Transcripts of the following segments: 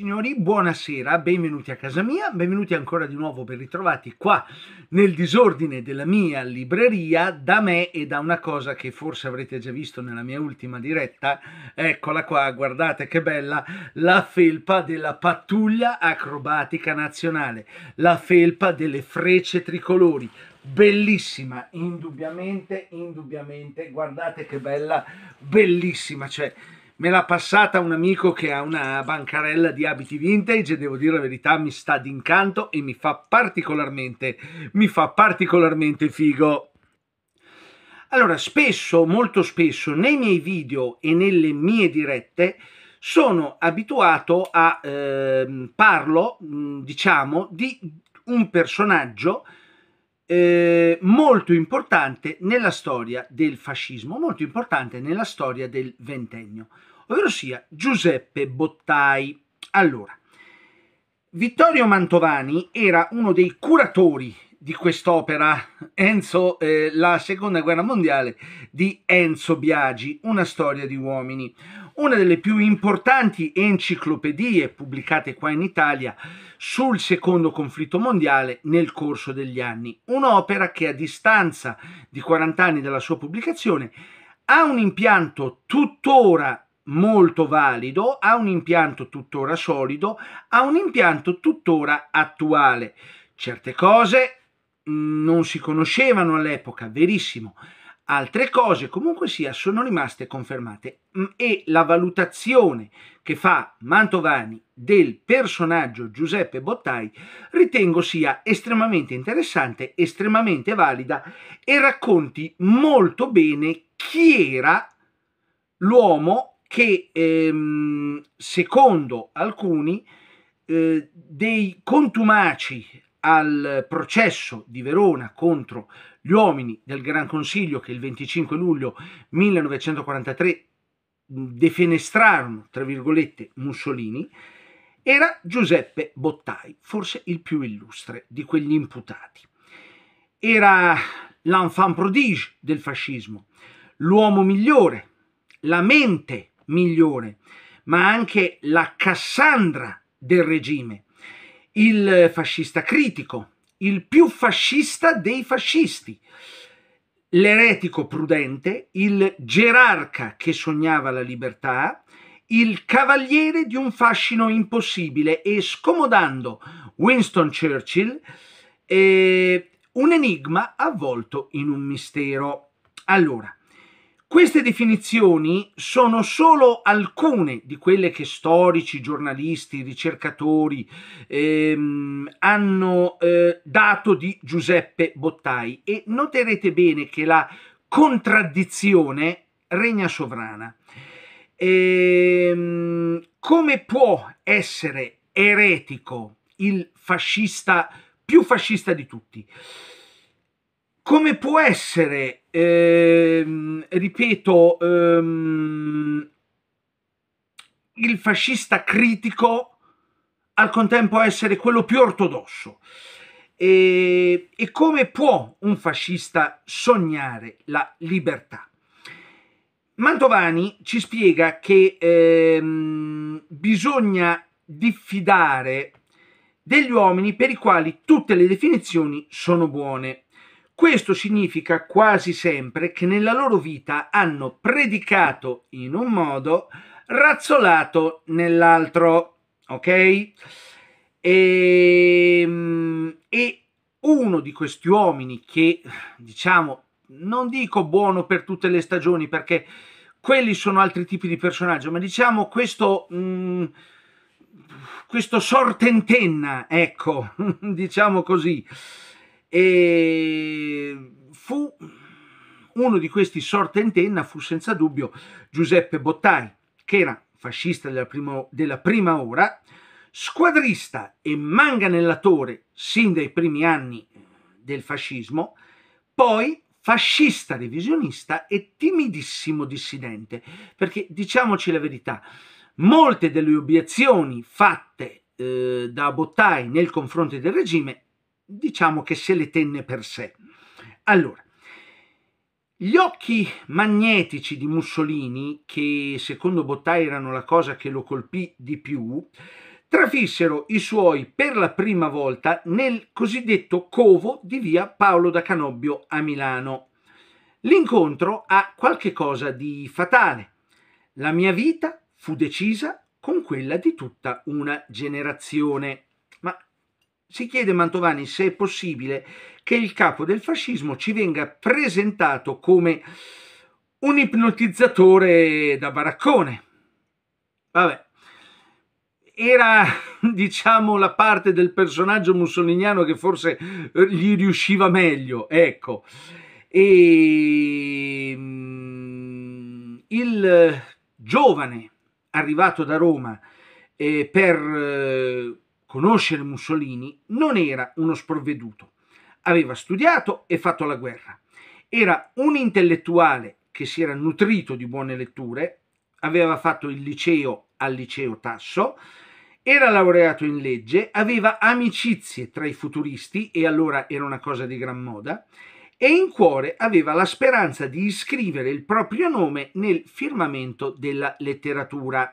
Signori, buonasera, benvenuti a casa mia, benvenuti ancora di nuovo ben ritrovati qua nel disordine della mia libreria da me e da una cosa che forse avrete già visto nella mia ultima diretta, eccola qua, guardate che bella, la felpa della pattuglia acrobatica nazionale, la felpa delle frecce tricolori, bellissima, indubbiamente, indubbiamente, guardate che bella, bellissima, cioè me l'ha passata un amico che ha una bancarella di abiti vintage e devo dire la verità mi sta d'incanto e mi fa particolarmente, mi fa particolarmente figo. Allora, spesso, molto spesso, nei miei video e nelle mie dirette sono abituato a eh, parlo, mm, diciamo, di un personaggio eh, molto importante nella storia del fascismo, molto importante nella storia del ventennio ovvero sia Giuseppe Bottai. Allora, Vittorio Mantovani era uno dei curatori di quest'opera, Enzo, eh, la seconda guerra mondiale di Enzo Biagi, una storia di uomini, una delle più importanti enciclopedie pubblicate qua in Italia sul secondo conflitto mondiale nel corso degli anni, un'opera che a distanza di 40 anni dalla sua pubblicazione ha un impianto tuttora molto valido, ha un impianto tuttora solido, ha un impianto tuttora attuale. Certe cose mm, non si conoscevano all'epoca, verissimo. Altre cose comunque sia sono rimaste confermate mm, e la valutazione che fa Mantovani del personaggio Giuseppe Bottai ritengo sia estremamente interessante, estremamente valida e racconti molto bene chi era l'uomo che ehm, secondo alcuni eh, dei contumaci al processo di Verona contro gli uomini del Gran Consiglio che il 25 luglio 1943 defenestrarono, tra virgolette, Mussolini, era Giuseppe Bottai, forse il più illustre di quegli imputati. Era l'enfant prodige del fascismo, l'uomo migliore, la mente migliore, ma anche la Cassandra del regime, il fascista critico, il più fascista dei fascisti, l'eretico prudente, il gerarca che sognava la libertà, il cavaliere di un fascino impossibile e scomodando Winston Churchill eh, un enigma avvolto in un mistero. Allora, queste definizioni sono solo alcune di quelle che storici, giornalisti, ricercatori ehm, hanno eh, dato di Giuseppe Bottai e noterete bene che la contraddizione regna sovrana. Ehm, come può essere eretico il fascista più fascista di tutti? come può essere, ehm, ripeto, ehm, il fascista critico al contempo essere quello più ortodosso? E, e come può un fascista sognare la libertà? Mantovani ci spiega che ehm, bisogna diffidare degli uomini per i quali tutte le definizioni sono buone questo significa quasi sempre che nella loro vita hanno predicato in un modo, razzolato nell'altro, ok? E, ehm, e uno di questi uomini che, diciamo, non dico buono per tutte le stagioni perché quelli sono altri tipi di personaggio, ma diciamo questo, mh, mm, questo sortentenna, ecco, diciamo così, e fu uno di questi antenna fu senza dubbio Giuseppe Bottai, che era fascista della prima, della prima ora, squadrista e manganellatore sin dai primi anni del fascismo, poi fascista revisionista e timidissimo dissidente, perché diciamoci la verità, molte delle obiezioni fatte eh, da Bottai nei confronti del regime diciamo che se le tenne per sé. Allora, gli occhi magnetici di Mussolini, che secondo Bottai erano la cosa che lo colpì di più, trafissero i suoi per la prima volta nel cosiddetto covo di via Paolo da Canobbio a Milano. L'incontro ha qualche cosa di fatale. La mia vita fu decisa con quella di tutta una generazione si chiede Mantovani se è possibile che il capo del fascismo ci venga presentato come un ipnotizzatore da baraccone. Vabbè, era diciamo la parte del personaggio mussoliniano che forse gli riusciva meglio, ecco. E ehm, il giovane arrivato da Roma eh, per eh, Conoscere Mussolini non era uno sprovveduto. Aveva studiato e fatto la guerra. Era un intellettuale che si era nutrito di buone letture, aveva fatto il liceo al liceo Tasso, era laureato in legge, aveva amicizie tra i futuristi e allora era una cosa di gran moda e in cuore aveva la speranza di iscrivere il proprio nome nel firmamento della letteratura.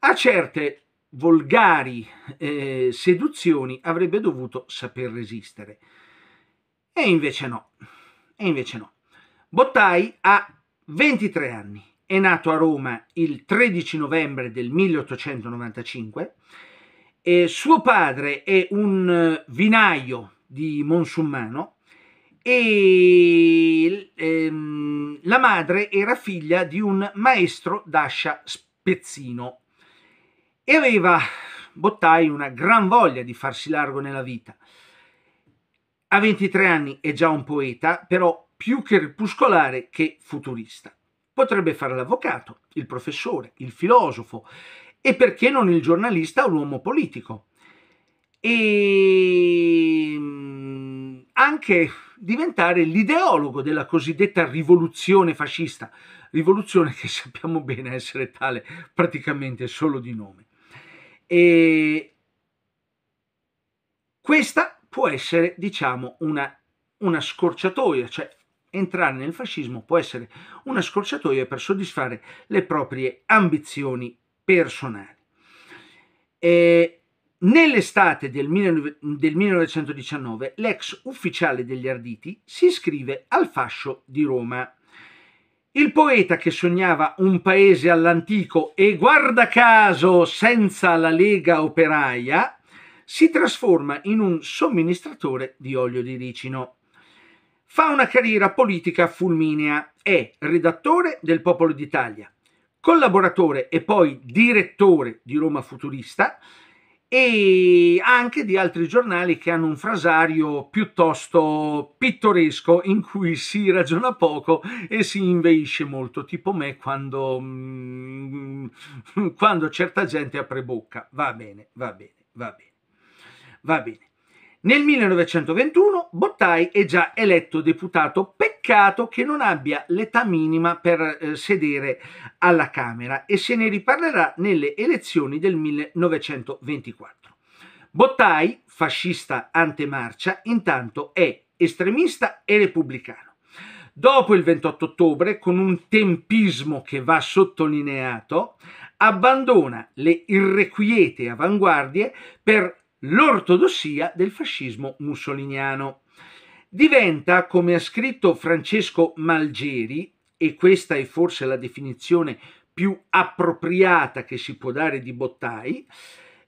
A certe volgari eh, seduzioni avrebbe dovuto saper resistere. E invece no, e invece no. Bottai ha 23 anni, è nato a Roma il 13 novembre del 1895 e suo padre è un eh, vinaio di Monsummano e ehm, la madre era figlia di un maestro d'ascia spezzino e aveva Bottai una gran voglia di farsi largo nella vita. A 23 anni è già un poeta, però più che crepuscolare che futurista. Potrebbe fare l'avvocato, il professore, il filosofo e perché non il giornalista o l'uomo politico. E mm, anche diventare l'ideologo della cosiddetta rivoluzione fascista, rivoluzione che sappiamo bene essere tale praticamente solo di nome. E questa può essere, diciamo, una, una scorciatoia, cioè entrare nel fascismo può essere una scorciatoia per soddisfare le proprie ambizioni personali. E nell'estate del, del 1919 l'ex ufficiale degli Arditi si iscrive al fascio di Roma il poeta che sognava un paese all'antico e guarda caso senza la lega operaia, si trasforma in un somministratore di olio di ricino. Fa una carriera politica fulminea, è redattore del Popolo d'Italia, collaboratore e poi direttore di Roma Futurista, e anche di altri giornali che hanno un frasario piuttosto pittoresco in cui si ragiona poco e si inveisce molto, tipo me quando, mm, quando certa gente apre bocca. Va bene, va bene, va bene, va bene. Nel 1921 Bottai è già eletto deputato, peccato che non abbia l'età minima per eh, sedere alla Camera e se ne riparlerà nelle elezioni del 1924. Bottai, fascista antemarcia, intanto è estremista e repubblicano. Dopo il 28 ottobre, con un tempismo che va sottolineato, abbandona le irrequiete avanguardie per l'ortodossia del fascismo mussoliniano. Diventa, come ha scritto Francesco Malgeri, e questa è forse la definizione più appropriata che si può dare di Bottai,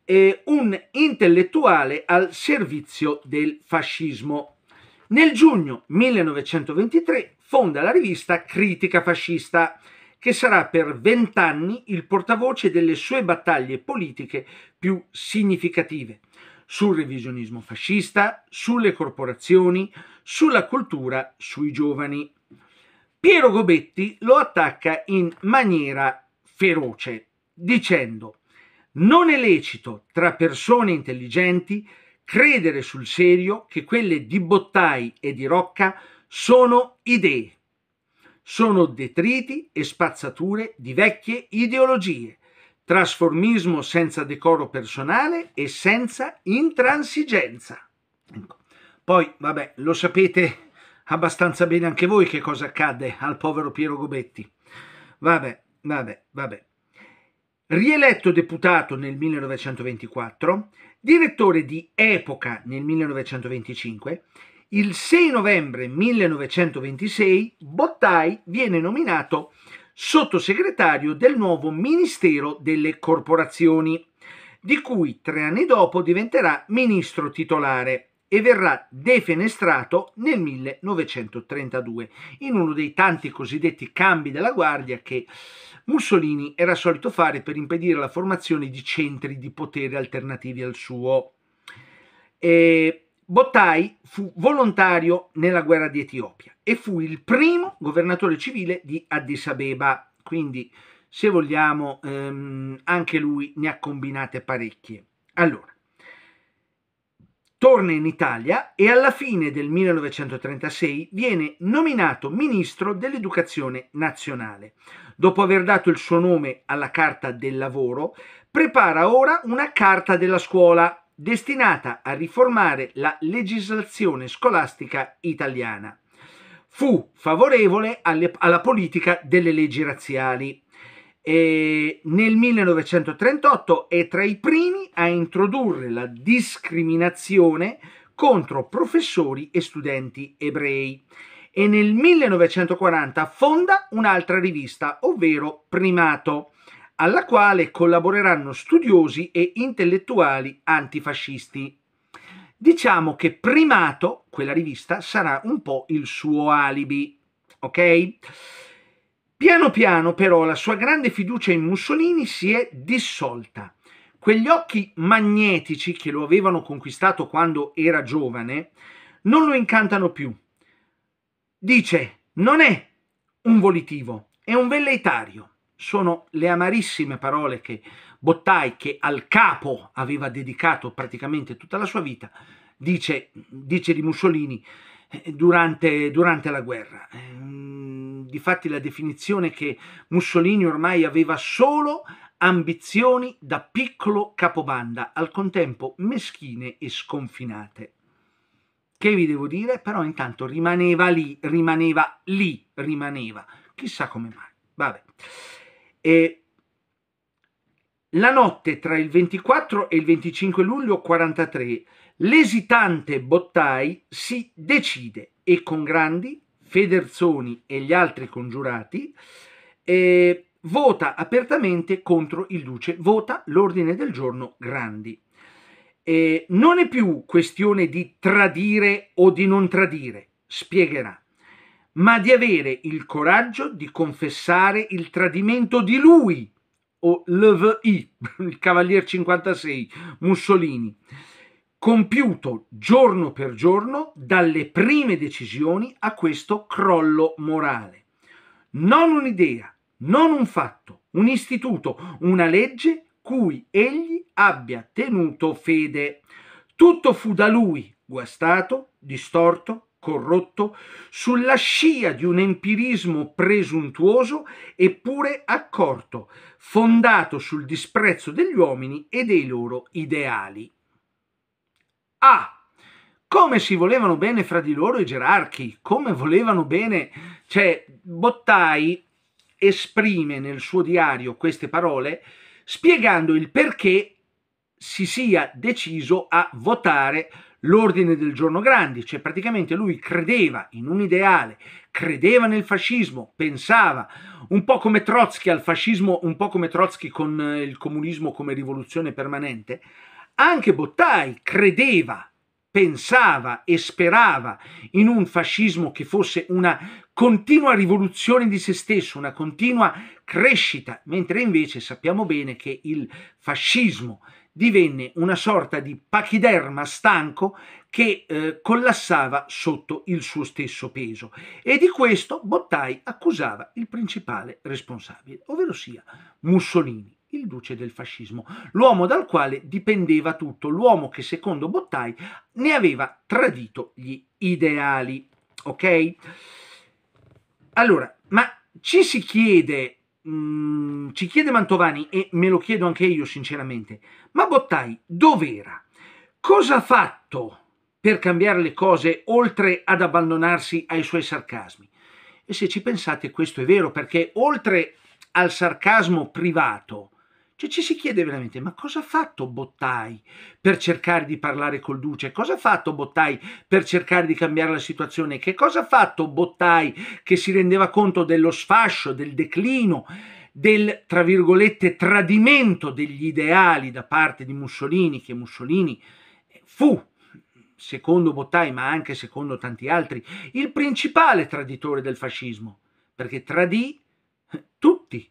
eh, un intellettuale al servizio del fascismo. Nel giugno 1923 fonda la rivista Critica Fascista, che sarà per vent'anni il portavoce delle sue battaglie politiche più significative sul revisionismo fascista, sulle corporazioni, sulla cultura, sui giovani. Piero Gobetti lo attacca in maniera feroce, dicendo non è lecito tra persone intelligenti credere sul serio che quelle di Bottai e di Rocca sono idee sono detriti e spazzature di vecchie ideologie, trasformismo senza decoro personale e senza intransigenza. Ecco. Poi, vabbè, lo sapete abbastanza bene anche voi che cosa accadde al povero Piero Gobetti. Vabbè, vabbè, vabbè. Rieletto deputato nel 1924, direttore di Epoca nel 1925, il 6 novembre 1926 Bottai viene nominato sottosegretario del nuovo Ministero delle Corporazioni, di cui tre anni dopo diventerà ministro titolare e verrà defenestrato nel 1932, in uno dei tanti cosiddetti cambi della guardia che Mussolini era solito fare per impedire la formazione di centri di potere alternativi al suo. E Bottai fu volontario nella guerra di Etiopia e fu il primo governatore civile di Addis Abeba, quindi se vogliamo ehm, anche lui ne ha combinate parecchie. Allora, torna in Italia e alla fine del 1936 viene nominato ministro dell'educazione nazionale. Dopo aver dato il suo nome alla Carta del Lavoro, prepara ora una Carta della Scuola destinata a riformare la legislazione scolastica italiana. Fu favorevole alle, alla politica delle leggi razziali. E nel 1938 è tra i primi a introdurre la discriminazione contro professori e studenti ebrei e nel 1940 fonda un'altra rivista, ovvero Primato, alla quale collaboreranno studiosi e intellettuali antifascisti. Diciamo che Primato, quella rivista, sarà un po' il suo alibi, ok? Piano piano però la sua grande fiducia in Mussolini si è dissolta. Quegli occhi magnetici che lo avevano conquistato quando era giovane non lo incantano più. Dice, non è un volitivo, è un velleitario sono le amarissime parole che Bottai, che al capo aveva dedicato praticamente tutta la sua vita, dice, dice di Mussolini eh, durante, durante la guerra. Ehm, Difatti la definizione che Mussolini ormai aveva solo ambizioni da piccolo capobanda, al contempo meschine e sconfinate. Che vi devo dire? Però intanto rimaneva lì, rimaneva lì, rimaneva. Chissà come mai. Vabbè. E la notte tra il 24 e il 25 luglio 43 l'esitante Bottai si decide e con Grandi, Federzoni e gli altri congiurati eh, vota apertamente contro il duce, vota l'ordine del giorno Grandi. Eh, non è più questione di tradire o di non tradire, spiegherà ma di avere il coraggio di confessare il tradimento di lui, o LVI, il Cavalier 56, Mussolini, compiuto giorno per giorno dalle prime decisioni a questo crollo morale. Non un'idea, non un fatto, un istituto, una legge cui egli abbia tenuto fede. Tutto fu da lui guastato, distorto, corrotto, sulla scia di un empirismo presuntuoso eppure accorto, fondato sul disprezzo degli uomini e dei loro ideali. A. Ah, come si volevano bene fra di loro i gerarchi, come volevano bene, cioè Bottai esprime nel suo diario queste parole spiegando il perché si sia deciso a votare l'ordine del giorno Grandi, cioè praticamente lui credeva in un ideale, credeva nel fascismo, pensava un po' come Trotsky al fascismo, un po' come Trotsky con eh, il comunismo come rivoluzione permanente, anche Bottai credeva pensava e sperava in un fascismo che fosse una continua rivoluzione di se stesso, una continua crescita, mentre invece sappiamo bene che il fascismo divenne una sorta di pachiderma stanco che eh, collassava sotto il suo stesso peso e di questo Bottai accusava il principale responsabile, ovvero sia Mussolini il duce del fascismo, l'uomo dal quale dipendeva tutto, l'uomo che secondo Bottai ne aveva tradito gli ideali. Ok? Allora, ma ci si chiede Mm, ci chiede Mantovani, e me lo chiedo anche io sinceramente, ma Bottai dov'era? Cosa ha fatto per cambiare le cose oltre ad abbandonarsi ai suoi sarcasmi? E se ci pensate questo è vero, perché oltre al sarcasmo privato, cioè ci si chiede veramente, ma cosa ha fatto Bottai per cercare di parlare col Duce? Cosa ha fatto Bottai per cercare di cambiare la situazione? Che cosa ha fatto Bottai che si rendeva conto dello sfascio, del declino, del, tra virgolette, tradimento degli ideali da parte di Mussolini, che Mussolini fu, secondo Bottai, ma anche secondo tanti altri, il principale traditore del fascismo, perché tradì tutti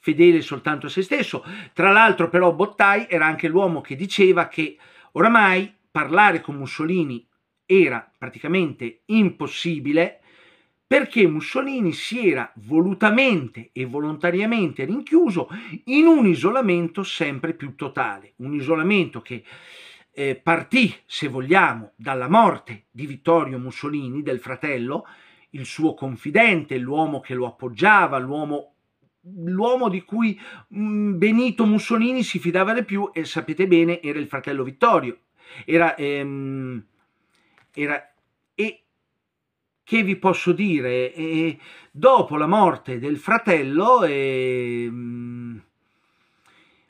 fedele soltanto a se stesso. Tra l'altro però Bottai era anche l'uomo che diceva che oramai parlare con Mussolini era praticamente impossibile perché Mussolini si era volutamente e volontariamente rinchiuso in un isolamento sempre più totale, un isolamento che eh, partì, se vogliamo, dalla morte di Vittorio Mussolini, del fratello, il suo confidente, l'uomo che lo appoggiava, l'uomo l'uomo di cui mm, Benito Mussolini si fidava di più, e sapete bene, era il fratello Vittorio. Era, ehm, era, e che vi posso dire? E, dopo la morte del fratello, ehm,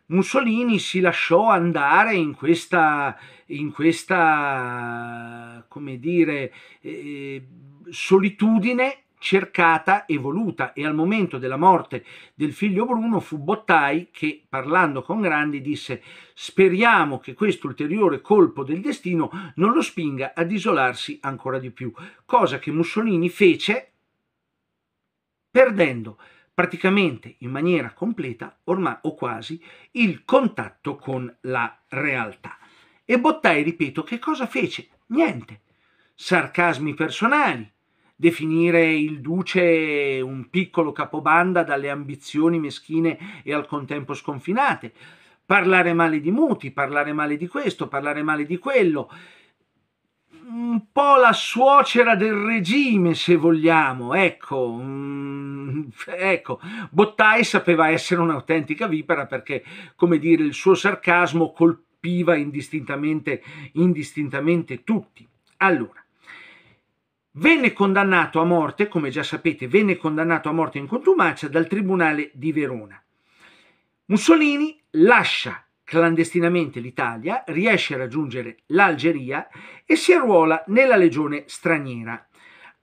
Mussolini si lasciò andare in questa, in questa come dire, eh, solitudine cercata e voluta e al momento della morte del figlio Bruno fu Bottai che parlando con Grandi disse speriamo che questo ulteriore colpo del destino non lo spinga ad isolarsi ancora di più, cosa che Mussolini fece perdendo praticamente in maniera completa, ormai o quasi, il contatto con la realtà. E Bottai, ripeto, che cosa fece? Niente. Sarcasmi personali, definire il duce un piccolo capobanda dalle ambizioni meschine e al contempo sconfinate, parlare male di Muti, parlare male di questo, parlare male di quello, un po' la suocera del regime, se vogliamo, ecco, mm, ecco, Bottai sapeva essere un'autentica vipera perché, come dire, il suo sarcasmo colpiva indistintamente, indistintamente tutti. Allora, Venne condannato a morte, come già sapete, venne condannato a morte in contumacia dal Tribunale di Verona. Mussolini lascia clandestinamente l'Italia, riesce a raggiungere l'Algeria e si arruola nella legione straniera.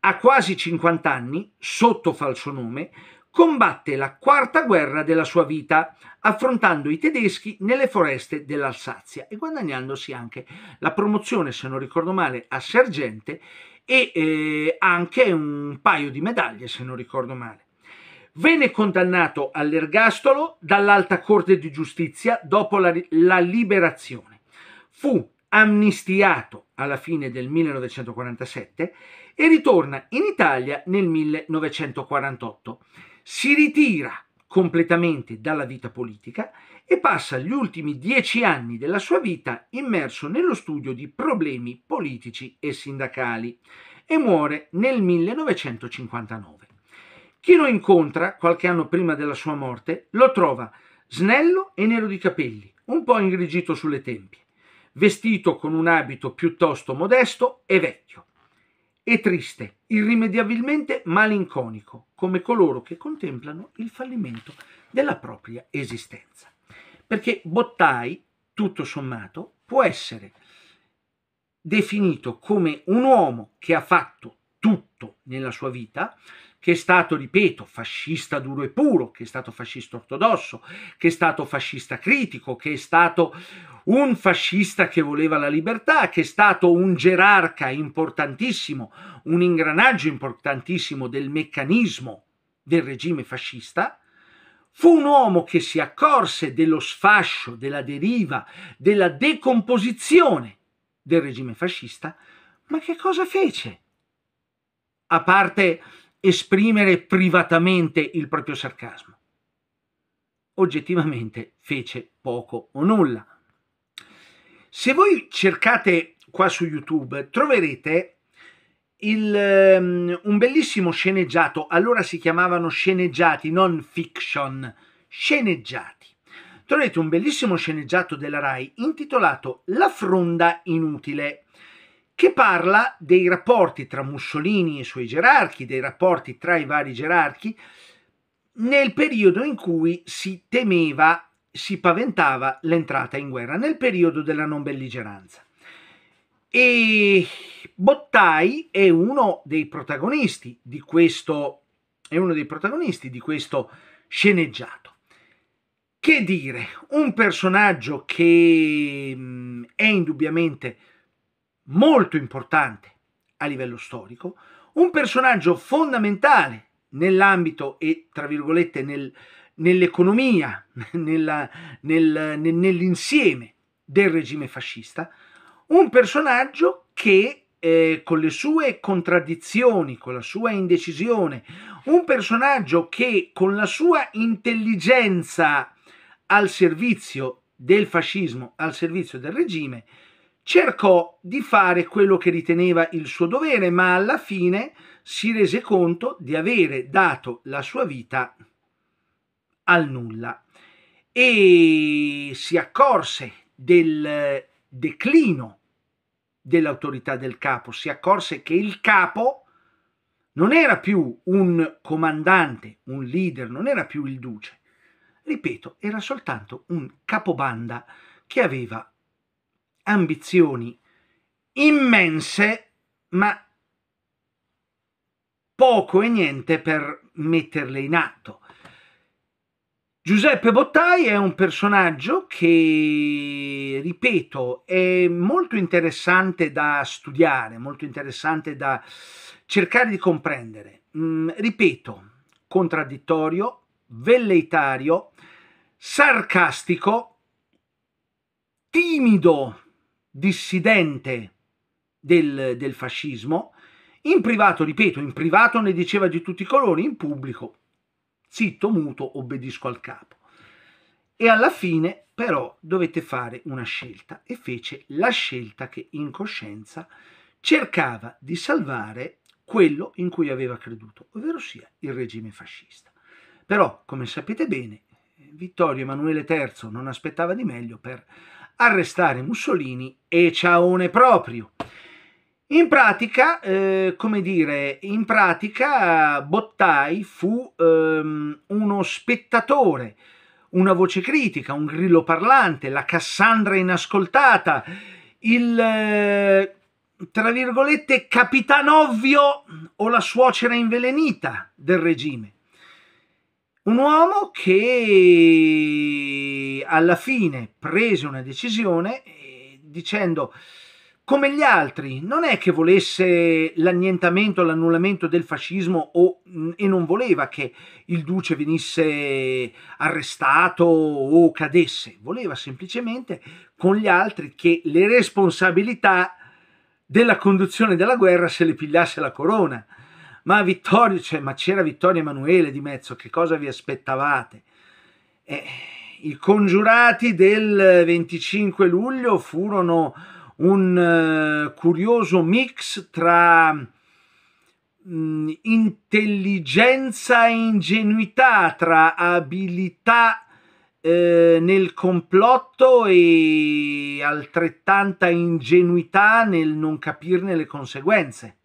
A quasi 50 anni, sotto falso nome, combatte la quarta guerra della sua vita, affrontando i tedeschi nelle foreste dell'Alsazia e guadagnandosi anche la promozione, se non ricordo male, a sergente e eh, anche un paio di medaglie, se non ricordo male. Venne condannato all'ergastolo dall'Alta Corte di Giustizia dopo la, la liberazione. Fu amnistiato alla fine del 1947 e ritorna in Italia nel 1948. Si ritira completamente dalla vita politica e passa gli ultimi dieci anni della sua vita immerso nello studio di problemi politici e sindacali e muore nel 1959. Chi lo incontra qualche anno prima della sua morte lo trova snello e nero di capelli, un po' ingrigito sulle tempie, vestito con un abito piuttosto modesto e vecchio e triste, irrimediabilmente malinconico, come coloro che contemplano il fallimento della propria esistenza. Perché Bottai, tutto sommato, può essere definito come un uomo che ha fatto tutto nella sua vita, che è stato, ripeto, fascista duro e puro, che è stato fascista ortodosso, che è stato fascista critico, che è stato un fascista che voleva la libertà, che è stato un gerarca importantissimo, un ingranaggio importantissimo del meccanismo del regime fascista, fu un uomo che si accorse dello sfascio, della deriva, della decomposizione del regime fascista, ma che cosa fece? A parte esprimere privatamente il proprio sarcasmo. Oggettivamente fece poco o nulla. Se voi cercate qua su YouTube troverete il, um, un bellissimo sceneggiato, allora si chiamavano sceneggiati, non fiction, sceneggiati. Troverete un bellissimo sceneggiato della RAI intitolato La fronda inutile, che parla dei rapporti tra Mussolini e i suoi gerarchi, dei rapporti tra i vari gerarchi, nel periodo in cui si temeva, si paventava l'entrata in guerra, nel periodo della non belligeranza. E Bottai è uno dei protagonisti di questo, è uno dei protagonisti di questo sceneggiato. Che dire, un personaggio che mm, è indubbiamente molto importante a livello storico, un personaggio fondamentale nell'ambito e, tra virgolette, nel, nell'economia, nella, nel, nell'insieme del regime fascista, un personaggio che eh, con le sue contraddizioni, con la sua indecisione, un personaggio che con la sua intelligenza al servizio del fascismo, al servizio del regime, cercò di fare quello che riteneva il suo dovere, ma alla fine si rese conto di avere dato la sua vita al nulla e si accorse del eh, declino dell'autorità del capo, si accorse che il capo non era più un comandante, un leader, non era più il duce. Ripeto, era soltanto un capobanda che aveva ambizioni immense, ma poco e niente per metterle in atto. Giuseppe Bottai è un personaggio che, ripeto, è molto interessante da studiare, molto interessante da cercare di comprendere. Mm, ripeto, contraddittorio, velleitario, sarcastico, timido dissidente del, del fascismo, in privato, ripeto, in privato ne diceva di tutti i colori, in pubblico, zitto, muto, obbedisco al capo. E alla fine però dovette fare una scelta e fece la scelta che in coscienza cercava di salvare quello in cui aveva creduto, ovvero sia il regime fascista. Però, come sapete bene, Vittorio Emanuele III non aspettava di meglio per arrestare Mussolini e ciaone proprio. In pratica, eh, come dire, in pratica Bottai fu ehm, uno spettatore, una voce critica, un grillo parlante, la Cassandra inascoltata, il, eh, tra virgolette, capitan ovvio o la suocera invelenita del regime. Un uomo che alla fine prese una decisione eh, dicendo come gli altri, non è che volesse l'annientamento, l'annullamento del fascismo o, mm, e non voleva che il duce venisse arrestato o cadesse, voleva semplicemente con gli altri che le responsabilità della conduzione della guerra se le pigliasse la corona. Ma Vittorio, cioè, ma c'era Vittorio Emanuele di mezzo, che cosa vi aspettavate? Eh, I congiurati del 25 luglio furono un uh, curioso mix tra mm, intelligenza e ingenuità, tra abilità eh, nel complotto e altrettanta ingenuità nel non capirne le conseguenze.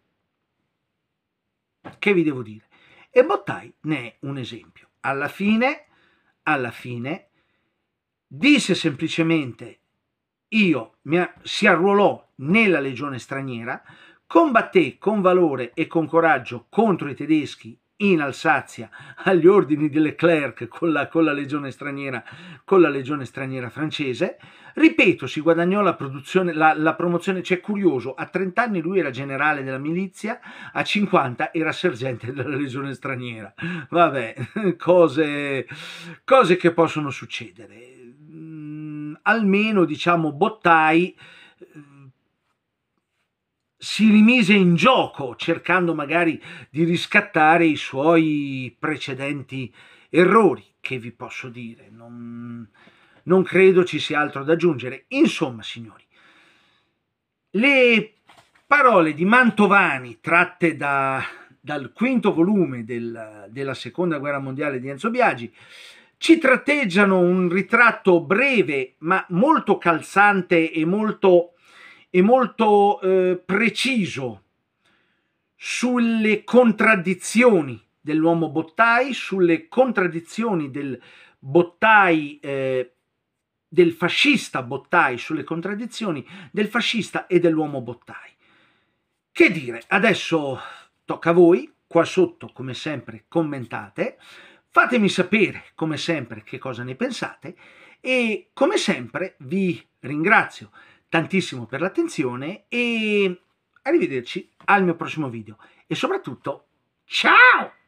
Che vi devo dire? E Bottai ne è un esempio. Alla fine, alla fine, disse semplicemente io mi, si arruolò nella legione straniera, combatté con valore e con coraggio contro i tedeschi in Alsazia agli ordini di Leclerc con la, con, la con la, legione straniera, francese. Ripeto, si guadagnò la, la, la promozione, cioè, curioso, a 30 anni lui era generale della milizia, a 50 era sergente della legione straniera. Vabbè, cose, cose che possono succedere. Mm, almeno, diciamo, Bottai si rimise in gioco cercando magari di riscattare i suoi precedenti errori, che vi posso dire, non, non credo ci sia altro da aggiungere. Insomma, signori, le parole di Mantovani tratte da, dal quinto volume del, della seconda guerra mondiale di Enzo Biagi ci tratteggiano un ritratto breve ma molto calzante e molto e molto eh, preciso sulle contraddizioni dell'uomo Bottai, sulle contraddizioni del Bottai, eh, del fascista Bottai, sulle contraddizioni del fascista e dell'uomo Bottai. Che dire, adesso tocca a voi, qua sotto come sempre commentate, fatemi sapere come sempre che cosa ne pensate e come sempre vi ringrazio tantissimo per l'attenzione e arrivederci al mio prossimo video e soprattutto ciao!